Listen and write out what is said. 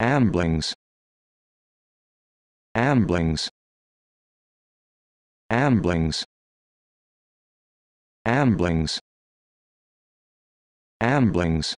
Amblings Amblings Amblings Amblings Amblings